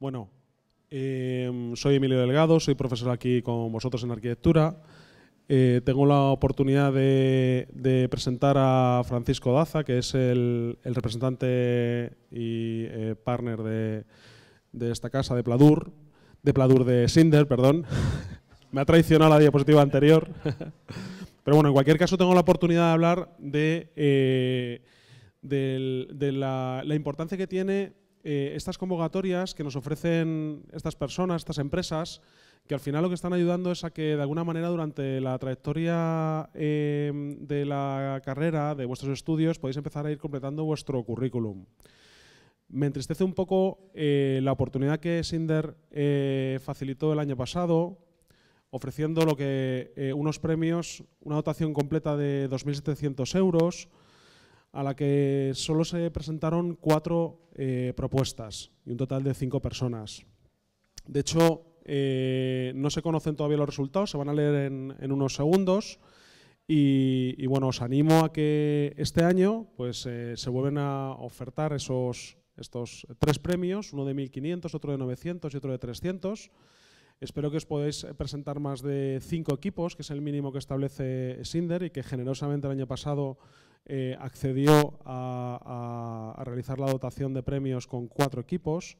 Bueno, em, soy Emilio Delgado, soy profesor aquí con vosotros en arquitectura. Eh, tengo la oportunidad de, presentar a Francisco Daza, que es el, representante y eh, partner de, esta casa de Pladur, de Pladur de Sinder, perdón. Me ha traicionado la diapositiva anterior. Pero bueno, en cualquier caso tengo la oportunidad de hablar de, eh, la importancia que tiene eh, estas convocatorias que nos ofrecen estas personas, estas empresas, que al final lo que están ayudando es a que de alguna manera durante la trayectoria eh, de la carrera, de vuestros estudios, podéis empezar a ir completando vuestro currículum. Me entristece un poco eh, la oportunidad que Sinder facilitó el año pasado, ofreciendo lo que, unos premios, una dotación completa de 2.700 euros, a la que solo se presentaron cuatro eh, propuestas y un total de cinco personas. De hecho, eh, no se conocen todavía los resultados, se van a leer en, unos segundos. Y, bueno, os animo a que este año pues, eh, se vuelvan a ofertar esos, estos tres premios, uno de 1.500, otro de 900 y otro de 300. Espero que os podáis presentar más de cinco equipos, que es el mínimo que establece Sinder y que generosamente el año pasado eh, accedió a, realizar la dotación de premios con cuatro equipos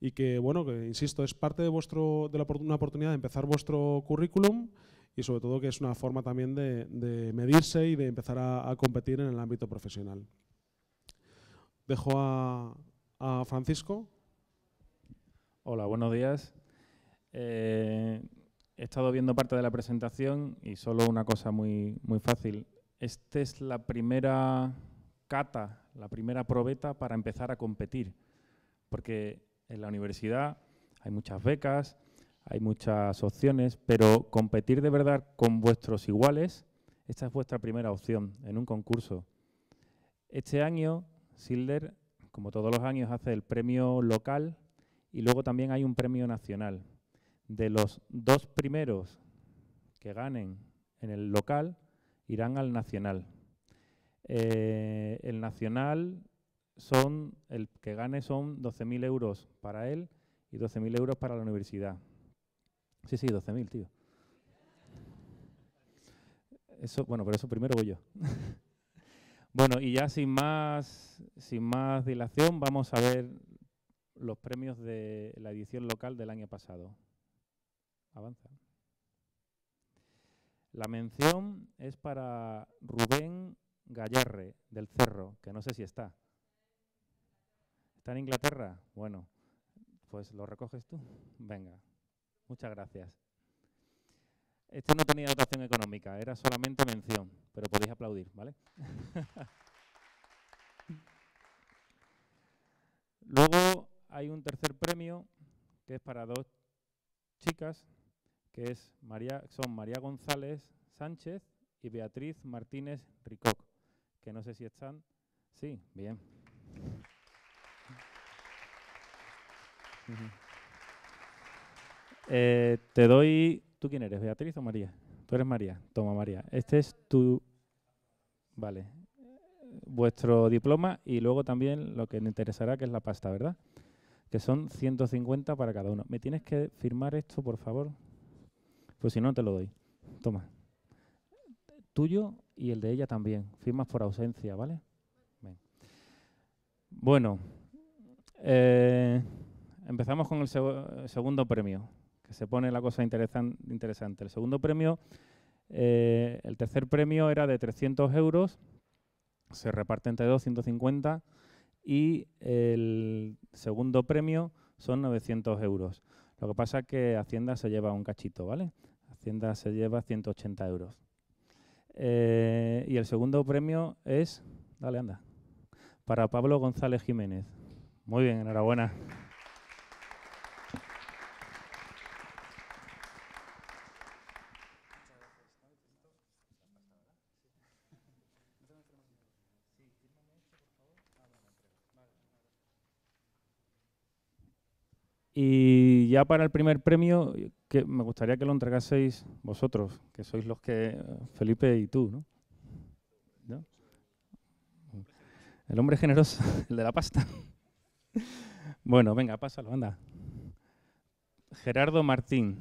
y que, bueno, que insisto, es parte de, vuestro, de una oportunidad de empezar vuestro currículum y sobre todo que es una forma también de, medirse y de empezar a, competir en el ámbito profesional. Dejo a Francisco. Hola, buenos días. Eh, he estado viendo parte de la presentación y solo una cosa muy, muy fácil. Esta es la primera cata, la primera probeta para empezar a competir, porque en la universidad hay muchas becas, hay muchas opciones, pero competir de verdad con vuestros iguales, esta es vuestra primera opción en un concurso. Este año, Silder, como todos los años, hace el premio local y luego también hay un premio nacional de los dos primeros que ganen en el local irán al nacional. Eh, el nacional son, el que gane son 12.000 euros para él y 12.000 euros para la universidad. Sí, sí, 12.000, tío. Eso, bueno, pero eso primero voy yo. bueno, y ya sin más, sin más dilación, vamos a ver los premios de la edición local del año pasado. Avanza. La mención es para Rubén Gallarre, del Cerro, que no sé si está. ¿Está en Inglaterra? Bueno, pues lo recoges tú. Venga, muchas gracias. Este no tenía dotación económica, era solamente mención, pero podéis aplaudir, ¿vale? Luego hay un tercer premio que es para dos chicas que es María, son María González Sánchez y Beatriz Martínez Ricoc, que no sé si están. Sí, bien. Eh, te doy. ¿Tú quién eres, Beatriz o María? Tú eres María. Toma, María. Este es tu. Vale. Vuestro diploma y luego también lo que me interesará, que es la pasta, ¿verdad? Que son 150 para cada uno. ¿Me tienes que firmar esto, por favor? Pues si no, te lo doy. Toma. Tuyo y el de ella también. Firmas por ausencia, ¿vale? Bueno, eh, empezamos con el, segundo premio, que se pone la cosa interesante. El segundo premio, eh, el tercer premio era de 300 euros, se reparte entre dos, 150, y el segundo premio son 900 euros. Lo que pasa es que Hacienda se lleva un cachito, ¿vale? tienda se lleva 180 euros. Eh, y el segundo premio es, dale, anda, para Pablo González Jiménez. Muy bien, enhorabuena. ya para el primer premio, eh, que me gustaría que lo entregaseis vosotros, que sois los que, eh, Felipe y tú, ¿No? El hombre generoso, el de la pasta. bueno, venga, pásalo, anda. Gerardo Martín.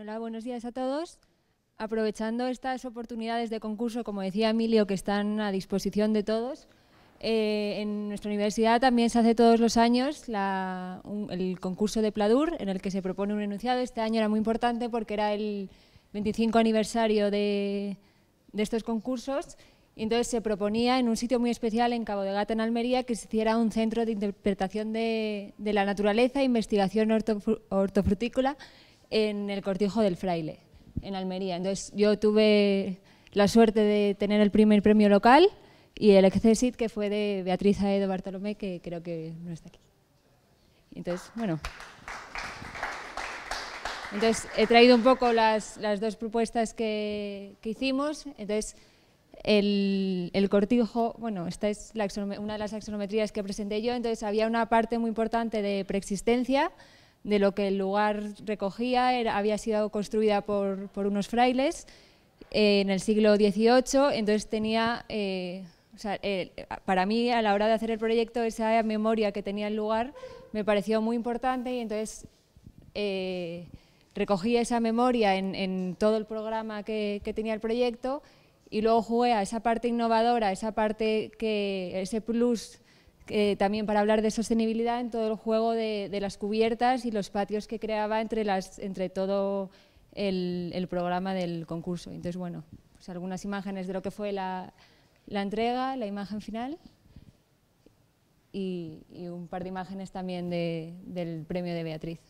hola, buenos días a todos. Aprovechando estas oportunidades de concurso, como decía Emilio, que están a disposición de todos, eh, en nuestra universidad también se hace todos los años el concurso de Pladur, en el que se propone un enunciado. Este año era muy importante porque era el 25 aniversario de, estos concursos. entonces se proponía en un sitio muy especial, en Cabo de Gata, en Almería, que se hiciera un centro de interpretación de, la naturaleza, e investigación hortofrutícola en el Cortijo del Fraile, en Almería. Entonces yo tuve la suerte de tener el primer premio local y el Excesit que fue de Beatriz Aedo Bartolomé, que creo que no está aquí. Entonces, bueno. Entonces he traído un poco las, las dos propuestas que, que hicimos. Entonces el, el, cortijo, bueno, esta es una de las axonometrías que presenté yo, entonces había una parte muy importante de preexistencia, de lo que el lugar recogía, había sido construida por, unos frailes eh, en el siglo XVIII, entonces tenía, eh, eh, para mí a la hora de hacer el proyecto, esa memoria que tenía el lugar me pareció muy importante y entonces recogí esa memoria en, todo el programa que, que, tenía el proyecto y luego jugué a esa parte innovadora, esa parte que, ese plus eh, también para hablar de sostenibilidad en todo el juego de, las cubiertas y los patios que creaba entre, las, entre todo el, programa del concurso. Entonces, bueno, pues algunas imágenes de lo que fue la, la entrega, la imagen final y, y, un par de imágenes también de, del premio de Beatriz.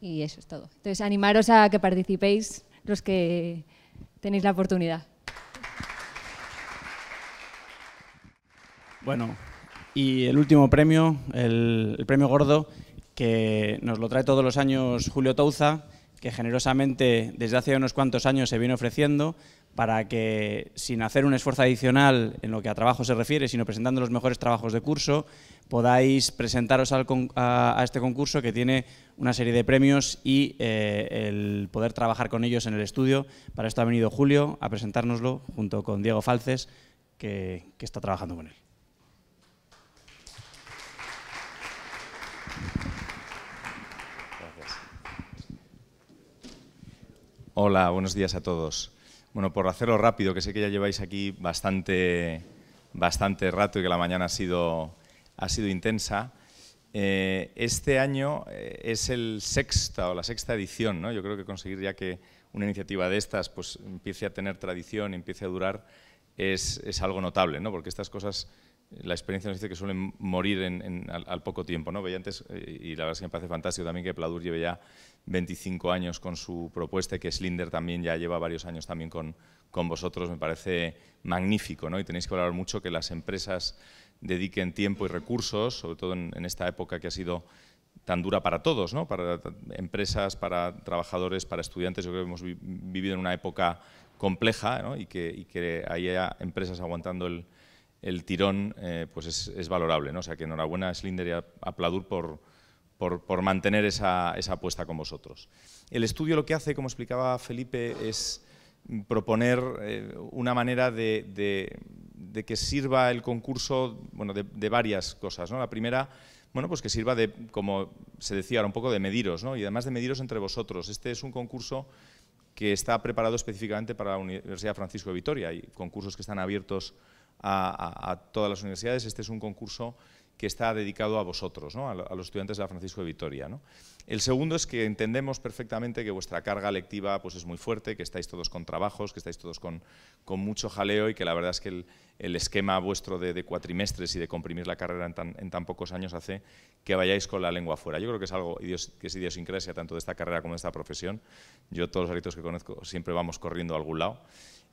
Y eso es todo. Entonces, animaros a que participéis los que tenéis la oportunidad. Bueno, y el último premio, el, premio gordo, que nos lo trae todos los años Julio Touza, que generosamente desde hace unos cuantos años se viene ofreciendo para que, sin hacer un esfuerzo adicional en lo que a trabajo se refiere, sino presentando los mejores trabajos de curso, podáis presentaros a, este concurso que tiene una serie de premios y eh, el poder trabajar con ellos en el estudio. Para esto ha venido Julio a presentárnoslo junto con Diego Falces, que está trabajando con él. Hola, buenos días a todos. Bueno, por hacerlo rápido, que sé que ya lleváis aquí bastante, bastante rato y que la mañana ha sido, ha sido intensa. Eh, este año eh, es el sexta o la sexta edición, ¿no? Yo creo que conseguir ya que una iniciativa de estas pues, empiece a tener tradición, empiece a durar, es, es algo notable, ¿no? Porque estas cosas la experiencia nos dice que suelen morir en, al, poco tiempo. ¿no? Veía antes, eh, y la verdad es que me parece fantástico también que Pladur lleve ya 25 años con su propuesta y que Slinder también ya lleva varios años también con, vosotros. Me parece magnífico ¿no? y tenéis que valorar mucho que las empresas dediquen tiempo y recursos, sobre todo en, esta época que ha sido tan dura para todos, ¿no? para empresas, para trabajadores, para estudiantes. Yo creo que hemos vivido en una época compleja y, que, y que haya empresas aguantando el el tirón eh, pues es, valorable. ¿no? O sea que enhorabuena a Slinder y a, Pladur por, por, mantener esa, apuesta con vosotros. El estudio lo que hace, como explicaba Felipe, es proponer eh, una manera de, que sirva el concurso bueno, de, varias cosas. ¿no? La primera bueno, pues que sirva de, como se decía un poco de mediros, ¿no? Y además de mediros entre vosotros. Este es un concurso que está preparado específicamente para la Universidad Francisco de Vitoria. Hay concursos que están abiertos a, todas las universidades. Este es un concurso que está dedicado a vosotros, ¿no? a, los estudiantes de la Francisco de Vitoria. ¿no? El segundo es que entendemos perfectamente que vuestra carga lectiva pues, es muy fuerte, que estáis todos con trabajos, que estáis todos con, mucho jaleo y que la verdad es que el, esquema vuestro de, cuatrimestres y de comprimir la carrera en tan, pocos años hace que vayáis con la lengua fuera Yo creo que es algo que es idiosincrasia tanto de esta carrera como de esta profesión. Yo todos los gritos que conozco siempre vamos corriendo a algún lado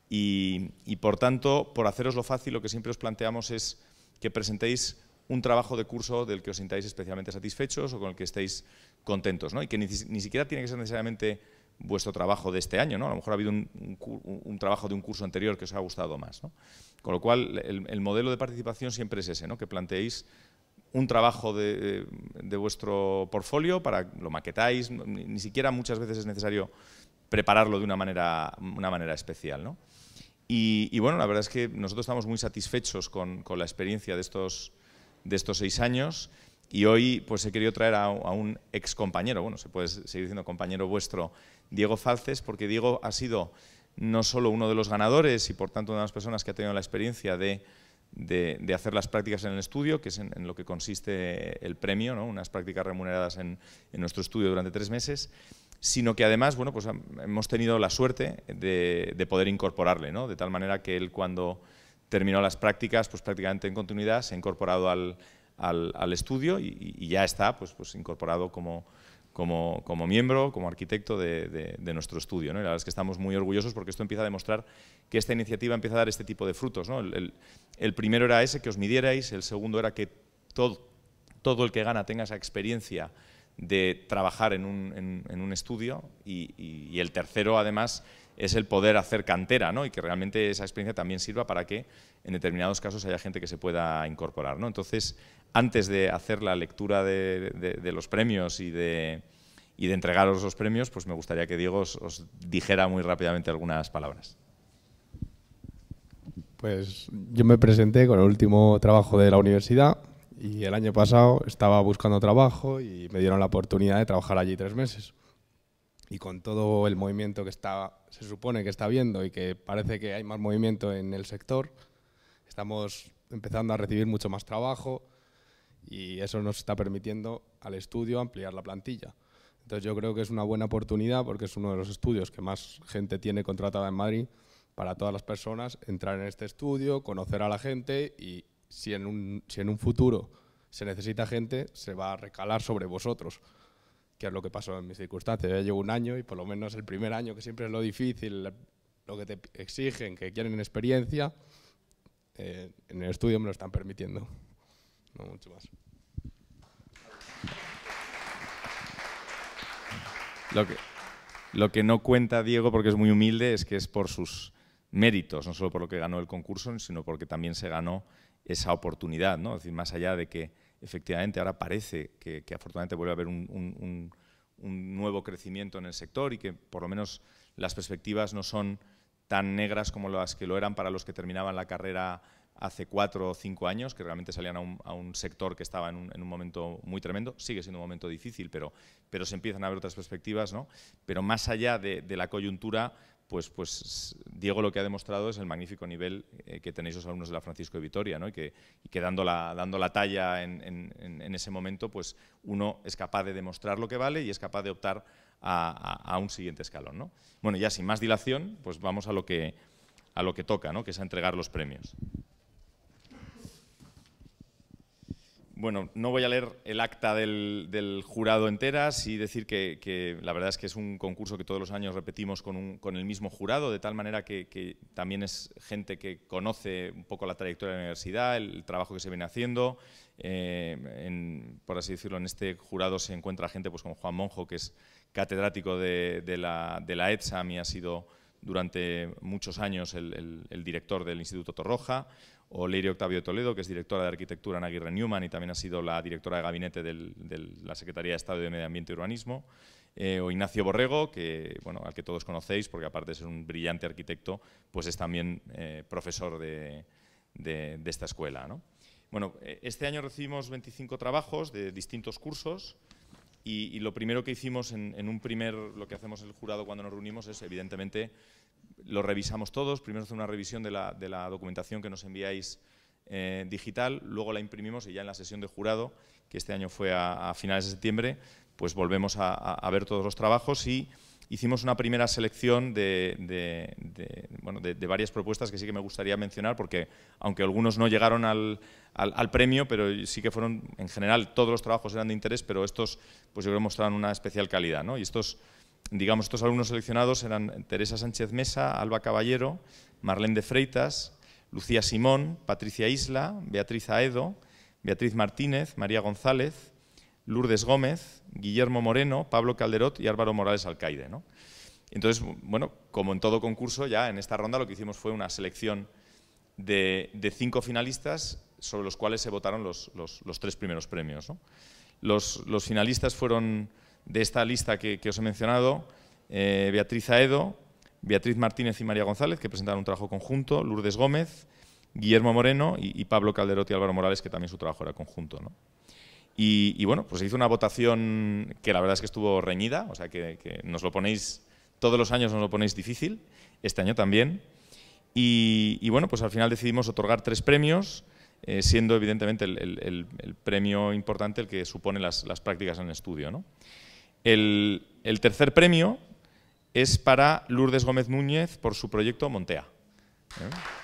y, por tanto, por haceros lo fácil, lo que siempre os planteamos es que presentéis un trabajo de curso del que os sintáis especialmente satisfechos o con el que estéis contentos, ¿no? Y que ni, siquiera tiene que ser necesariamente vuestro trabajo de este año, ¿no? A lo mejor ha habido un, trabajo de un curso anterior que os ha gustado más, ¿no? Con lo cual, el, modelo de participación siempre es ese, ¿no? Que planteéis un trabajo de, vuestro portfolio para lo maquetáis, ni, siquiera muchas veces es necesario prepararlo de una manera, una manera especial, ¿no? Y, bueno, la verdad es que nosotros estamos muy satisfechos con, la experiencia de estos, de estos seis años y hoy pues he querido traer a, un ex compañero, bueno, se puede seguir diciendo compañero vuestro, Diego Falces, porque Diego ha sido no solo uno de los ganadores y por tanto una de las personas que ha tenido la experiencia de, hacer las prácticas en el estudio, que es en, lo que consiste el premio, ¿no? unas prácticas remuneradas en, en nuestro estudio durante tres meses, sino que además, bueno, pues hemos tenido la suerte de, poder incorporarle, De tal manera que él cuando terminó las prácticas, pues prácticamente en continuidad, se ha incorporado al, estudio y, ya está, pues, pues incorporado como, miembro, como arquitecto de, nuestro estudio. ¿no? Y la verdad es que estamos muy orgullosos porque esto empieza a demostrar que esta iniciativa empieza a dar este tipo de frutos. El, primero era ese, que os midierais, el segundo era que todo, todo el que gana tenga esa experiencia de trabajar en un, en, un estudio y, el tercero, además, es el poder hacer cantera ¿no? y que realmente esa experiencia también sirva para que en determinados casos haya gente que se pueda incorporar. ¿no? Entonces, antes de hacer la lectura de, los premios y de, entregaros los premios, pues me gustaría que Diego os dijera muy rápidamente algunas palabras. Pues yo me presenté con el último trabajo de la universidad, y el año pasado estaba buscando trabajo y me dieron la oportunidad de trabajar allí tres meses. Y con todo el movimiento que está, se supone que está viendo y que parece que hay más movimiento en el sector, estamos empezando a recibir mucho más trabajo y eso nos está permitiendo al estudio ampliar la plantilla. Entonces yo creo que es una buena oportunidad porque es uno de los estudios que más gente tiene contratada en Madrid para todas las personas entrar en este estudio, conocer a la gente y si en un, futuro se necesita gente, se va a recalar sobre vosotros que es lo que pasó en mis circunstancias. ya llevo un año y por lo menos el primer año, que siempre es lo difícil, lo que te exigen, que quieren experiencia, eh, en el estudio me lo están permitiendo. No mucho más. Lo que, lo que no cuenta Diego, porque es muy humilde, es que es por sus méritos, no solo por lo que ganó el concurso, sino porque también se ganó esa oportunidad, ¿no? decir, más allá de que efectivamente ahora parece que, afortunadamente vuelve a haber un, nuevo crecimiento en el sector y que por lo menos las perspectivas no son tan negras como las que lo eran para los que terminaban la carrera hace cuatro o cinco años, que realmente salían a un, sector que estaba en un, momento muy tremendo. Sigue siendo un momento difícil, pero, pero se empiezan a ver otras perspectivas. ¿no? Pero más allá de la coyuntura, pues, pues, Diego lo que ha demostrado es el magnífico nivel eh, que tenéis los alumnos de la Francisco de Vitoria, y, que, dando la, talla en, ese momento, pues uno es capaz de demostrar lo que vale y es capaz de optar a, un siguiente escalón. Bueno, ya sin más dilación, pues vamos a lo que, toca, que es a entregar los premios. Bueno, no voy a leer el acta del, jurado entera, sí decir que, la verdad es que es un concurso que todos los años repetimos con, el mismo jurado, de tal manera que, también es gente que conoce un poco la trayectoria de la universidad, el, trabajo que se viene haciendo. Eh, por así decirlo, en este jurado se encuentra gente pues, como Juan Monjo, que es catedrático de, la, de la ETSAM y ha sido durante muchos años el, director del Instituto Torroja, o Leire Octavio Toledo, que es directora de Arquitectura en Aguirre Newman y también ha sido la directora de gabinete de la Secretaría de Estado de Medio Ambiente y Urbanismo, eh, o Ignacio Borrego, que, bueno, al que todos conocéis, porque aparte de ser un brillante arquitecto, pues es también eh, profesor de, esta escuela. Bueno, eh, este año recibimos 25 trabajos de distintos cursos, y, lo primero que hicimos en, un primer, lo que hacemos el jurado cuando nos reunimos es, evidentemente, lo revisamos todos. Primero hacemos una revisión de la, documentación que nos enviáis eh, digital, luego la imprimimos y ya en la sesión de jurado, que este año fue a, finales de septiembre, pues volvemos a, a ver todos los trabajos y hicimos una primera selección de, de, varias propuestas que sí que me gustaría mencionar, porque aunque algunos no llegaron al, al, premio, pero sí que fueron, en general, todos los trabajos eran de interés, pero estos, pues yo creo mostraron una especial calidad. ¿no? Y estos, digamos, estos alumnos seleccionados eran Teresa Sánchez Mesa, Alba Caballero, Marlene de Freitas, Lucía Simón, Patricia Isla, Beatriz Aedo, Beatriz Martínez, María González, Lourdes Gómez, Guillermo Moreno, Pablo Calderot y Álvaro Morales Alcaide. ¿no? Entonces, bueno, como en todo concurso, ya en esta ronda lo que hicimos fue una selección de, cinco finalistas sobre los cuales se votaron los, tres primeros premios. Los, finalistas fueron de esta lista que, os he mencionado, eh, Beatriz Aedo, Beatriz Martínez y María González, que presentaron un trabajo conjunto, Lourdes Gómez, Guillermo Moreno y, y Pablo Calderot y Álvaro Morales, que también su trabajo era conjunto. ¿no? Y, bueno, pues se hizo una votación que la verdad es que estuvo reñida, o sea que, nos lo ponéis, todos los años nos lo ponéis difícil, este año también. Y, bueno, pues al final decidimos otorgar tres premios, eh, siendo evidentemente el, premio importante el que supone las, prácticas en estudio. ¿no? El, tercer premio es para Lourdes Gómez Núñez por su proyecto Montea. ¿eh?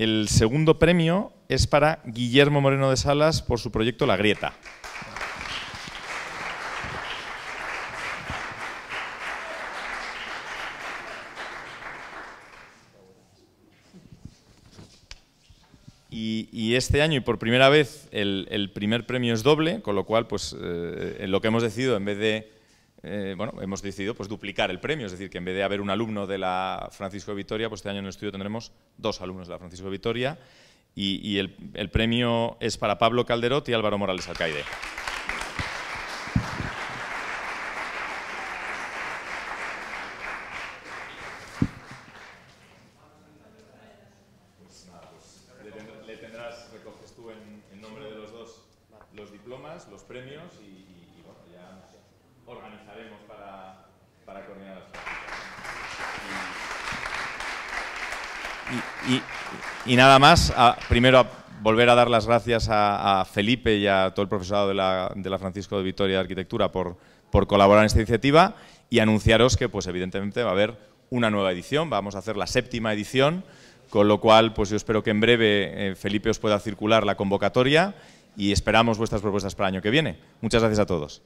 El segundo premio es para Guillermo Moreno de Salas por su proyecto La Grieta. Y, este año y por primera vez el, primer premio es doble, con lo cual pues eh, lo que hemos decidido en vez de eh, bueno, hemos decidido pues, duplicar el premio, es decir, que en vez de haber un alumno de la Francisco de Vitoria, pues este año en el estudio tendremos dos alumnos de la Francisco de Vitoria y, el, el, premio es para Pablo Calderot y Álvaro Morales Alcaide. Y, nada más, primero volver a dar las gracias a, Felipe y a todo el profesorado de la, Francisco de Vitoria de Arquitectura por, colaborar en esta iniciativa y anunciaros que pues evidentemente va a haber una nueva edición, vamos a hacer la séptima edición, con lo cual pues yo espero que en breve eh, Felipe os pueda circular la convocatoria y esperamos vuestras propuestas para el año que viene. Muchas gracias a todos.